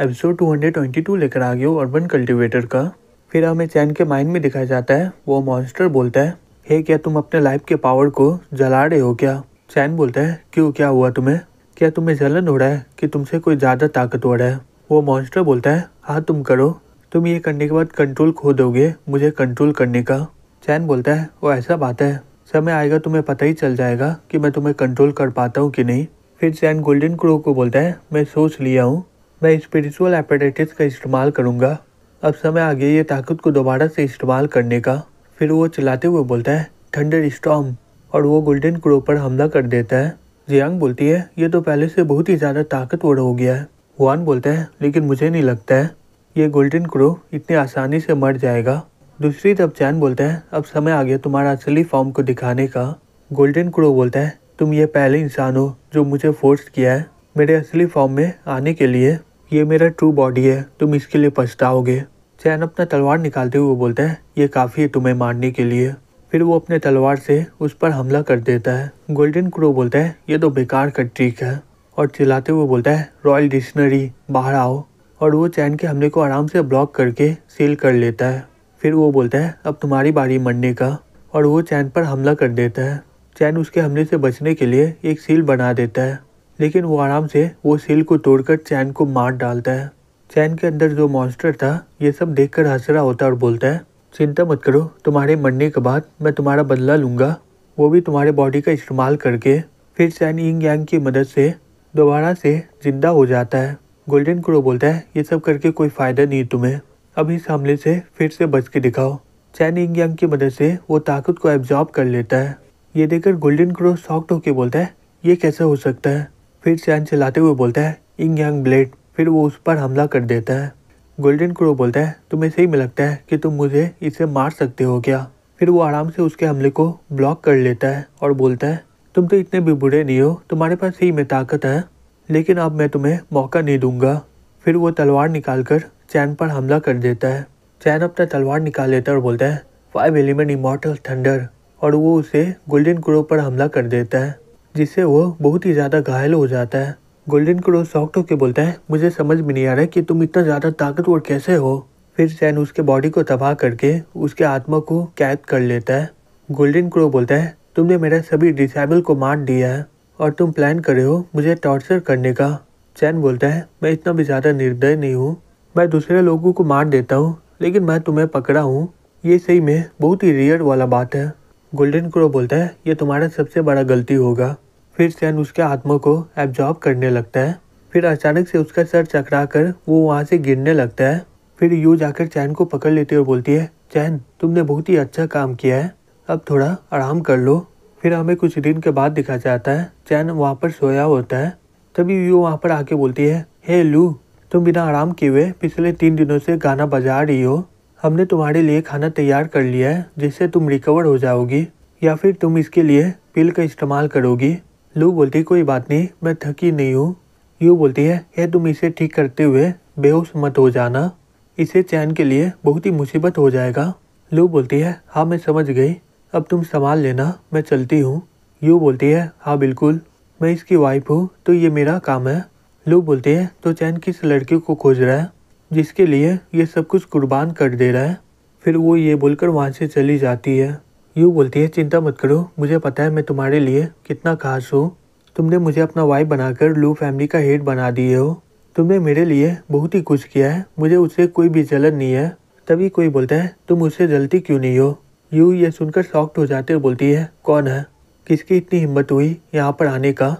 episode 222 लेकर आ गया urban cultivator का फिर हमें चैन के माइंड में दिखाया जाता है वो मॉन्स्टर बोलता है हे hey, क्या तुम अपने लाइफ के पावर को जला रहे हो क्या चैन बोलता है क्यों क्या हुआ तुम्हें क्या तुम्हें जलन हो रहा है कि तुमसे कोई ज़्यादा ताकत हो रहा है वो मॉन्स्टर बोलता है हाँ तुम करो तुम ये करने के बाद कंट्रोल खो दोगे मुझे कंट्रोल करने का चैन बोलता है वो ऐसा बात है समय आएगा तुम्हें पता ही चल जाएगा कि मैं तुम्हें कंट्रोल कर पाता हूँ कि नहीं फिर चैन गोल्डन क्रो को बोलता है मैं सोच लिया हूँ मैं स्पिरिचुअल एपेटाइटिस का इस्तेमाल करूँगा अब समय आ गया ये ताकत को दोबारा से इस्तेमाल करने का फिर वो चलाते हुए बोलता है थंडर स्टॉम और वो गोल्डन क्रो पर हमला कर देता है जियांग बोलती है ये तो पहले से बहुत ही ज़्यादा ताकतवर हो गया है वान बोलता है लेकिन मुझे नहीं लगता है ये गोल्डन क्रो इतनी आसानी से मर जाएगा दूसरी तरफ चैन बोलते हैं अब समय आ गया तुम्हारा असली फॉर्म को दिखाने का गोल्डन क्रो बोलता है तुम ये पहले इंसान हो जो मुझे फोर्स किया है मेरे असली फॉर्म में आने के लिए ये मेरा ट्रू बॉडी है तुम इसके लिए पछताओगे चैन अपना तलवार निकालते हुए बोलता है ये काफ़ी है तुम्हें मारने के लिए फिर वो अपने तलवार से उस पर हमला कर देता है गोल्डन क्रो बोलता है ये तो बेकार का ट्रिक है और चिल्लाते हुए बोलता है रॉयल डिक्शनरी बाहर आओ और वो चैन के हमले को आराम से ब्लॉक करके सील कर लेता है फिर वो बोलता है अब तुम्हारी बारी मरने का और वो चैन पर हमला कर देता है चैन उसके हमले से बचने के लिए एक सील बना देता है लेकिन वो आराम से वो सील को तोड़कर चैन को मार डालता है चैन के अंदर जो मॉन्स्टर था ये सब देखकर कर रहा होता और बोलता है चिंता मत करो तुम्हारे मरने के बाद मैं तुम्हारा बदला लूँगा वो भी तुम्हारे बॉडी का इस्तेमाल करके फिर चैन इंग यांग की मदद से दोबारा से जिंदा हो जाता है गोल्डन क्रो बोलता है ये सब करके कोई फ़ायदा नहीं तुम्हें अब इस हमले से फिर से बच के दिखाओ चैन इंग यांग की मदद से वो ताकत को एब्जॉर्ब कर लेता है ये देखकर गोल्डन क्रो सॉफ्ट होके बोलता है ये कैसे हो सकता है फिर चैन चलाते हुए बोलता है इंग यंग ब्लेड फिर वो उस पर हमला कर देता है गोल्डन क्रो बोलता है तुम्हें सही में लगता है कि तुम मुझे इसे मार सकते हो क्या फिर वो आराम से उसके हमले को ब्लॉक कर लेता है और बोलता है तुम तो इतने भी बुरे नहीं हो तुम्हारे पास सही में ताकत है लेकिन अब मैं तुम्हें मौका नहीं दूंगा फिर वो तलवार निकाल कर चैन पर हमला कर देता है चैन अपना तलवार निकाल लेता है और बोलता है फाइव एलिमेंट इमोटल थंडर और वो उसे गोल्डन क्रो पर हमला कर देता है जिससे वो बहुत ही ज़्यादा घायल हो जाता है गोल्डन क्रो सॉक्ट होकर बोलता है मुझे समझ में नहीं आ रहा कि तुम इतना ज़्यादा ताकतवर कैसे हो फिर सैन उसके बॉडी को तबाह करके उसके आत्मा को कैद कर लेता है गोल्डन क्रो बोलता है तुमने मेरा सभी डिसेबल को मार दिया है और तुम प्लान करे हो मुझे टॉर्चर करने का चैन बोलता है मैं इतना भी ज़्यादा निर्दय नहीं हूँ मैं दूसरे लोगों को मार देता हूँ लेकिन मैं तुम्हें पकड़ा हूँ ये सही में बहुत ही रियर वाला बात है गोल्डन क्रो बोलता है ये तुम्हारा सबसे बड़ा गलती होगा फिर चैन उसके आत्मा को एब्जॉर्ब करने लगता है फिर अचानक से उसका सर चकरा कर वो वहाँ से गिरने लगता है फिर यू जाकर चैन को पकड़ लेती है और बोलती है चैन तुमने बहुत ही अच्छा काम किया है अब थोड़ा आराम कर लो फिर हमें कुछ दिन के बाद दिखा जाता है चैन वहाँ पर सोया होता है तभी यू वहाँ पर आके बोलती है हे hey, लू तुम बिना आराम किए हुए पिछले तीन दिनों से गाना बजा रही हो हमने तुम्हारे लिए खाना तैयार कर लिया है जिससे तुम रिकवर हो जाओगी या फिर तुम इसके लिए पिल का इस्तेमाल करोगी लू बोलती कोई बात नहीं मैं थकी नहीं हूँ यू बोलती है यह तुम इसे ठीक करते हुए बेहोश मत हो जाना इसे चैन के लिए बहुत ही मुसीबत हो जाएगा लू बोलती है हाँ मैं समझ गई अब तुम संभाल लेना मैं चलती हूँ यू बोलती है हाँ बिल्कुल मैं इसकी वाइफ हूँ तो ये मेरा काम है लू बोलती है तो चैन किस लड़की को खोज रहा है जिसके लिए ये सब कुछ कुर्बान कर दे रहा है फिर वो ये बोलकर वहाँ से चली जाती है यू बोलती है चिंता मत करो मुझे पता है मैं तुम्हारे लिए कितना खास हूँ तुमने मुझे अपना वाइफ बनाकर लू फैमिली का हेड बना दिए हो तुमने मेरे लिए बहुत ही कुछ किया है मुझे उससे कोई भी जलन नहीं है तभी कोई बोलता है तुम उससे जलती क्यों नहीं हो यू ये सुनकर सॉफ्ट हो जाते हुए बोलती है कौन है किसकी इतनी हिम्मत हुई यहाँ पर आने का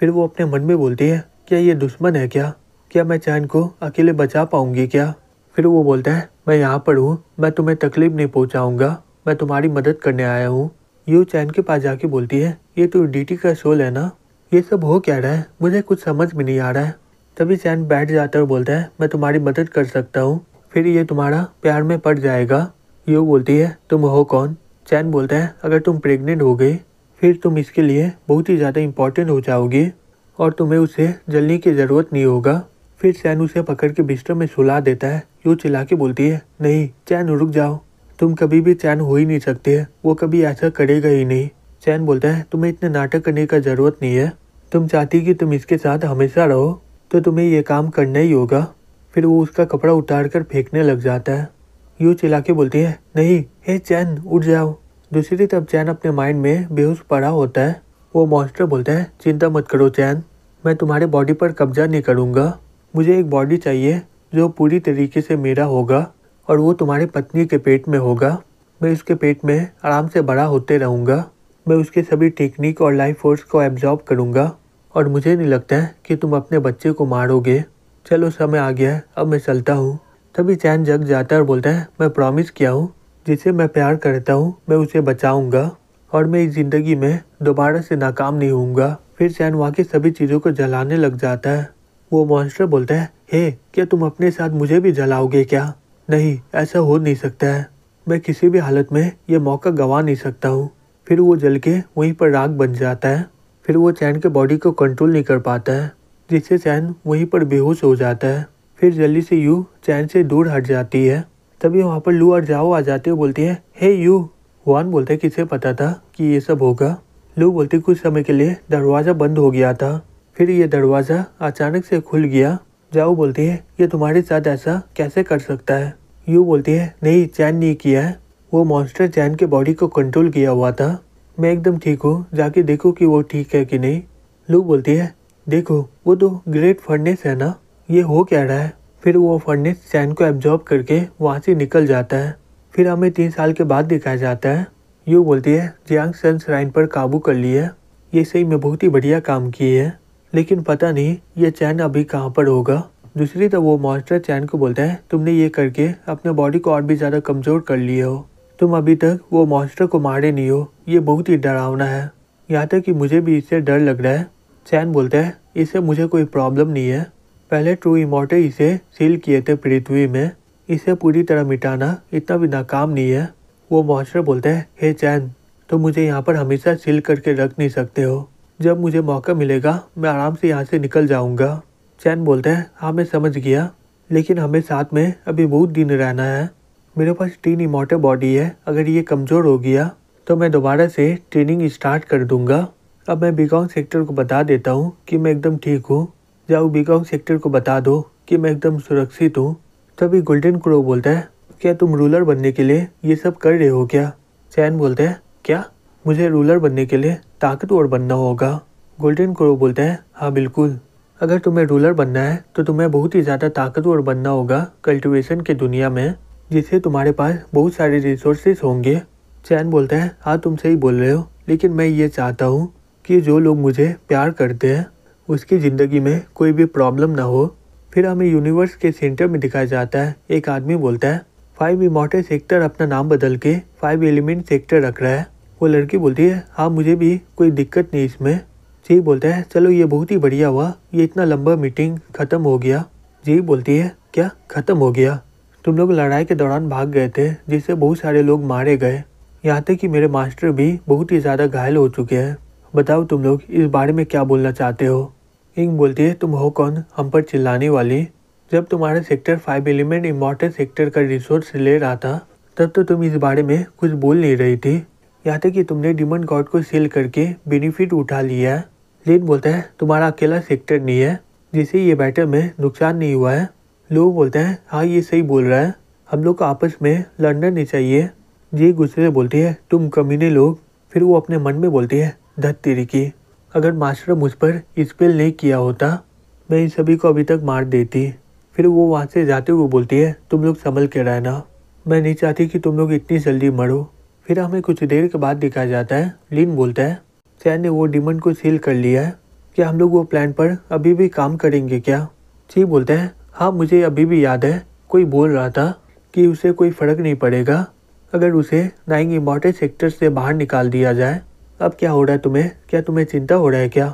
फिर वो अपने मन में बोलती है क्या ये दुश्मन है क्या क्या मैं चैन को अकेले बचा पाऊंगी क्या फिर वो बोलता है मैं यहाँ पर हूँ मैं तुम्हें तकलीफ नहीं पहुँचाऊँगा मैं तुम्हारी मदद करने आया हूँ यू चैन के पास जाके बोलती है ये तो डी का शोल है ना ये सब हो क्या रहा है मुझे कुछ समझ में नहीं आ रहा है तभी चैन बैठ जाता है और बोलता है मैं तुम्हारी मदद कर सकता हूँ फिर ये तुम्हारा प्यार में पड़ जाएगा यू बोलती है तुम हो कौन चैन बोलता है अगर तुम प्रेग्नेंट हो गए फिर तुम इसके लिए बहुत ही ज़्यादा इम्पोर्टेंट हो जाओगे और तुम्हें उसे जलने की ज़रूरत नहीं होगा फिर चैन उसे पकड़ के बिस्तर में सुला देता है यू चिल्ला के बोलती है नहीं चैन रुक जाओ तुम कभी भी चैन हो ही नहीं सकते वो कभी ऐसा करेगा ही नहीं चैन बोलता है तुम्हें इतने नाटक करने का ज़रूरत नहीं है तुम चाहती कि तुम इसके साथ हमेशा रहो तो तुम्हें यह काम करना ही होगा फिर वो उसका कपड़ा उतार कर फेंकने लग जाता है यूँ चिल्ला के बोलती है नहीं हे चैन उठ जाओ दूसरी तरफ चैन अपने माइंड में बेहोश पड़ा होता है वो मॉन्स्टर बोलता है चिंता मत करो चैन मैं तुम्हारे बॉडी पर कब्जा नहीं करूँगा मुझे एक बॉडी चाहिए जो पूरी तरीके से मेरा होगा और वो तुम्हारी पत्नी के पेट में होगा मैं उसके पेट में आराम से बड़ा होते रहूँगा मैं उसके सभी टेक्निक और लाइफ फोर्स को एब्जॉर्ब करूँगा और मुझे नहीं लगता है कि तुम अपने बच्चे को मारोगे चलो समय आ गया है अब मैं चलता हूँ तभी चैन जग जाता है और बोलता है मैं प्रॉमिस किया हूँ जिसे मैं प्यार करता हूँ मैं उसे बचाऊँगा और मैं इस ज़िंदगी में दोबारा से नाकाम नहीं होऊंगा फिर चैन वहाँ की सभी चीज़ों को जलाने लग जाता है वो मॉन्स्टर बोलता है हे क्या तुम अपने साथ मुझे भी जलाओगे क्या नहीं ऐसा हो नहीं सकता है मैं किसी भी हालत में यह मौका गंवा नहीं सकता हूँ फिर वो जल के वहीं पर राग बन जाता है फिर वो चैन के बॉडी को कंट्रोल नहीं कर पाता है जिससे चैन वहीं पर बेहोश हो जाता है फिर जल्दी से यू चैन से दूर हट जाती है तभी वहाँ पर लू और जाओ आ जाते हुए बोलती है हे यू वन बोलते है किसे पता था कि ये सब होगा लू बोलती कुछ समय के लिए दरवाज़ा बंद हो गया था फिर ये दरवाज़ा अचानक से खुल गया जाओ बोलती है ये तुम्हारे साथ ऐसा कैसे कर सकता है यू बोलती है नहीं चैन नहीं किया है वो मॉन्स्टर चैन के बॉडी को कंट्रोल किया हुआ था मैं एकदम ठीक हूँ जाके देखो कि वो ठीक है कि नहीं लू बोलती है देखो वो तो ग्रेट फर्नेस है ना ये हो क्या रहा है फिर वो फर्नेस चैन को एब्जॉर्ब करके वहाँ से निकल जाता है फिर हमें तीन साल के बाद दिखाया जाता है यू बोलती है जियांग सन श्राइन पर काबू कर लिया ये सही में बहुत ही बढ़िया काम किए है लेकिन पता नहीं ये चैन अभी कहाँ पर होगा दूसरी तरफ वो मॉन्स्टर चैन को बोलता है तुमने ये करके अपने बॉडी को और भी ज़्यादा कमज़ोर कर लिए हो तुम अभी तक वो मॉन्स्टर को मारे नहीं हो ये बहुत ही डरावना है यहाँ तक कि मुझे भी इससे डर लग रहा है चैन बोलता है इससे मुझे कोई प्रॉब्लम नहीं है पहले ट्रू इमोटे इसे सील किए थे पृथ्वी में इसे पूरी तरह मिटाना इतना भी नाकाम नहीं है वो मॉन्स्टर बोलते है हे चैन तुम मुझे यहाँ पर हमेशा सील करके रख नहीं सकते हो जब मुझे मौका मिलेगा मैं आराम से यहाँ से निकल जाऊँगा चैन बोलते हैं हाँ मैं समझ गया लेकिन हमें साथ में अभी बहुत दिन रहना है मेरे पास तीन इमोटे बॉडी है अगर ये कमज़ोर हो गया तो मैं दोबारा से ट्रेनिंग स्टार्ट कर दूंगा अब मैं बीकॉम सेक्टर को बता देता हूँ कि मैं एकदम ठीक हूँ जाओ बीकॉन्ग सेक्टर को बता दो कि मैं एकदम सुरक्षित हूँ तभी गोल्डन क्रो बोलता है क्या तुम रूलर बनने के लिए ये सब कर रहे हो क्या चैन बोलते हैं क्या मुझे रूलर बनने के लिए ताकतवर बनना होगा गोल्डन क्रो बोलते हैं हाँ बिल्कुल अगर तुम्हें रूलर बनना है तो तुम्हें बहुत ही ज़्यादा ताकतवर बनना होगा कल्टिवेशन की दुनिया में जिससे तुम्हारे पास बहुत सारे रिसोर्सेज होंगे चैन बोलते है हाँ तुम सही बोल रहे हो लेकिन मैं ये चाहता हूँ कि जो लोग मुझे प्यार करते हैं उसकी ज़िंदगी में कोई भी प्रॉब्लम ना हो फिर हमें यूनिवर्स के सेंटर में दिखाया जाता है एक आदमी बोलता है फाइव इमोटे सेक्टर अपना नाम बदल के फाइव एलिमेंट सेक्टर रख रहा है वो लड़की बोलती है हाँ मुझे भी कोई दिक्कत नहीं इसमें जी बोलते है चलो ये बहुत ही बढ़िया हुआ ये इतना लंबा मीटिंग ख़त्म हो गया जी बोलती है क्या ख़त्म हो गया तुम लोग लड़ाई के दौरान भाग गए थे जिससे बहुत सारे लोग मारे गए यहाँ तक कि मेरे मास्टर भी बहुत ही ज़्यादा घायल हो चुके हैं बताओ तुम लोग इस बारे में क्या बोलना चाहते हो इंग बोलती है तुम हो कौन हम पर चिल्लाने वाली जब तुम्हारा sector five element important sector का रिसोर्स ले रहा था तब तो तुम इस बारे में कुछ बोल नहीं रही थी यहाँ तक कि तुमने डिमन गॉड को सेल करके बेनिफिट उठा लिया है लेन बोलता है तुम्हारा अकेला सेक्टर नहीं है जिसे ये बैटर में नुकसान नहीं हुआ है लोग बोलते हैं हाँ ये सही बोल रहा है हम लोग को आपस में लड़ना नहीं चाहिए ये गुस्से से बोलती है तुम कमीने लोग फिर वो अपने मन में बोलती है धत तेरी की अगर मास्टर मुझ पर स्पेल नहीं किया होता मैं इन सभी को अभी तक मार देती फिर वो वहाँ से जाते हुए बोलती है तुम लोग संभल के रहना मैं नहीं चाहती कि तुम लोग इतनी जल्दी मरो फिर हमें कुछ देर के बाद दिखाया जाता है लिन बोलता है सैन ने वो डिमंड को सील कर लिया है क्या हम लोग वो प्लान पर अभी भी काम करेंगे क्या ची बोलते हैं हाँ मुझे अभी भी याद है कोई बोल रहा था कि उसे कोई फ़र्क नहीं पड़ेगा अगर उसे नाइंग इम्पॉर्टेंट सेक्टर से बाहर निकाल दिया जाए अब क्या हो रहा है तुम्हें क्या तुम्हें चिंता हो रहा है क्या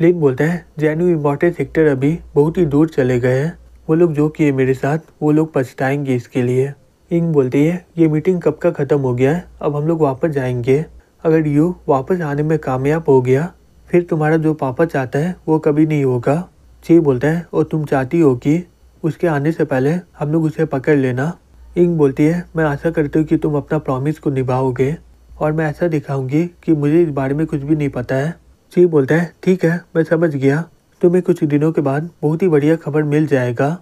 लिन बोलते हैं जैनू इम्पॉर्टेंट सेक्टर अभी बहुत ही दूर चले गए हैं वो लोग जो किए मेरे साथ वो लोग पछताएंगे इसके लिए इंग बोलती है ये मीटिंग कब का ख़त्म हो गया है अब हम लोग वापस जाएंगे अगर यू वापस आने में कामयाब हो गया फिर तुम्हारा जो पापा चाहता है वो कभी नहीं होगा ची बोलता है और तुम चाहती हो कि उसके आने से पहले हम लोग उसे पकड़ लेना इंग बोलती है मैं आशा करती हूँ कि तुम अपना प्रॉमिस को निभाओगे और मैं ऐसा दिखाऊंगी कि मुझे इस बारे में कुछ भी नहीं पता है ची बोलता है ठीक है मैं समझ गया तुम्हें कुछ दिनों के बाद बहुत ही बढ़िया खबर मिल जाएगा